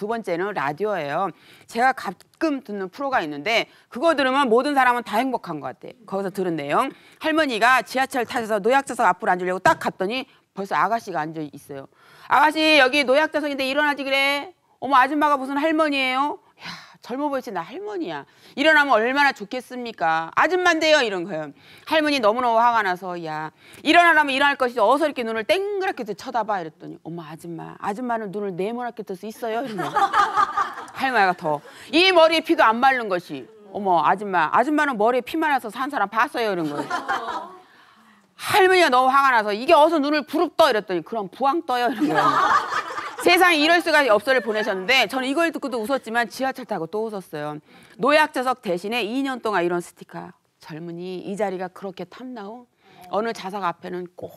두 번째는 라디오예요. 제가 가끔 듣는 프로가 있는데 그거 들으면 모든 사람은 다 행복한 것 같아. 거기서 들은 내용. 할머니가 지하철 타셔서 노약자석 앞으로 앉으려고 딱 갔더니 벌써 아가씨가 앉아 있어요. 아가씨 여기 노약자석인데 일어나지 그래. 어머 아줌마가 무슨 할머니예요? 젊어 보이지 나 할머니야. 일어나면 얼마나 좋겠습니까? 아줌만데요 이런 거예요. 할머니 너무너무 화가 나서 야 일어나라면 일어날 것이지 어서 이렇게 눈을 땡그랗게 쳐다봐 이랬더니 엄마 아줌마 아줌마는 눈을 네모나게 뜰 수 있어요? 할머니가 더 이 머리에 피도 안 마른 것이 어머 아줌마 아줌마는 머리에 피 말라서 산 사람 봤어요 이런 거예요. 할머니가 너무 화가 나서 이게 어서 눈을 부릅떠 이랬더니 그럼 부황 떠요 이런 거예요. 세상에 이럴 수가 없서를 보내셨는데 저는 이걸 듣고도 웃었지만 지하철 타고 또 웃었어요. 노약자석 대신에 2년 동안 이런 스티커. 젊은이 이 자리가 그렇게 탐나오? 어느 자석 앞에는 꼭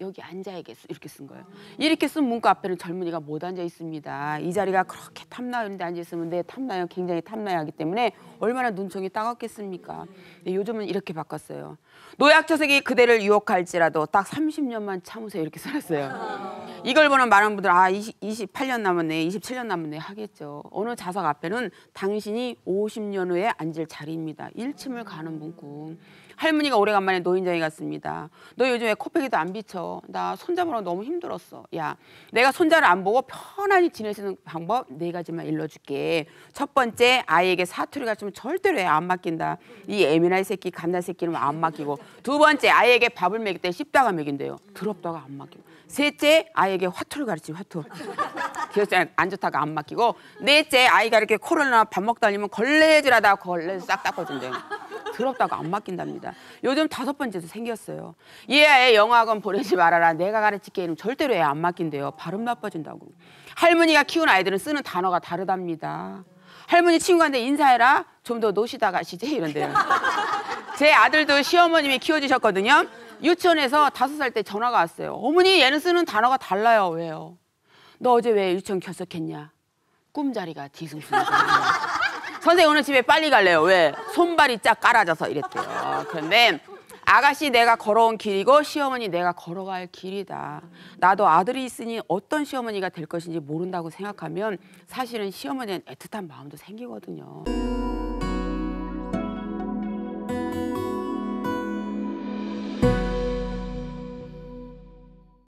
여기 앉아야겠어 이렇게 쓴 거예요. 이렇게 쓴 문구 앞에는 젊은이가 못 앉아 있습니다. 이 자리가 그렇게 탐나는데 앉아 있으면 내 탐나요 굉장히 탐나야 하기 때문에 얼마나 눈총이 따갑겠습니까. 요즘은 이렇게 바꿨어요. 노약자석이 그대를 유혹할지라도 딱 30년만 참으세요 이렇게 써놨어요. 이걸 보는 많은 분들 아 20, 28년 남았네 27년 남았네 하겠죠 어느 자석 앞에는 당신이 50년 후에 앉을 자리입니다 일침을 가는 문구 할머니가 오래간만에 노인장에 갔습니다 너 요즘에 코빼기도 안 비쳐 나 손잡으러 너무 힘들었어 야 내가 손자를 안 보고 편안히 지낼 수 있는 방법 네 가지만 일러줄게 첫 번째 아이에게 사투리 가르치면 절대로 애안 맡긴다 이 예민한 새끼 간다 새끼는 안 맡기고 두 번째 아이에게 밥을 먹일 때 씹다가 먹인대요 더럽다가 안 맡기고 셋째 아이 아이에게 화투를 가르치 화투. 기억에 안좋다고안 맡기고 넷째 아이가 이렇게 코로나 밥 먹다 니면 걸레질하다 걸레 싹 닦아준대. 더럽다고 안 맡긴답니다. 요즘 다섯 번째도 생겼어요. 이 아이 영어학원 보내지 말아라. 내가 가르칠게 이 절대로 애 안 맡긴대요. 발음 나빠진다고. 할머니가 키운 아이들은 쓰는 단어가 다르답니다. 할머니 친구한테 인사해라. 좀 더 노시다 가시지 이런데요. 제 아들도 시어머님이 키워주셨거든요. 유치원에서 다섯 살 때 전화가 왔어요. 어머니 얘는 쓰는 단어가 달라요. 왜요? 너 어제 왜 유치원 결석했냐? 꿈자리가 뒤숭숭해. 선생님 오늘 집에 빨리 갈래요. 왜? 손발이 쫙 깔아져서 이랬대요. 그런데 아가씨 내가 걸어온 길이고 시어머니 내가 걸어갈 길이다. 나도 아들이 있으니 어떤 시어머니가 될 것인지 모른다고 생각하면 사실은 시어머니는 애틋한 마음도 생기거든요.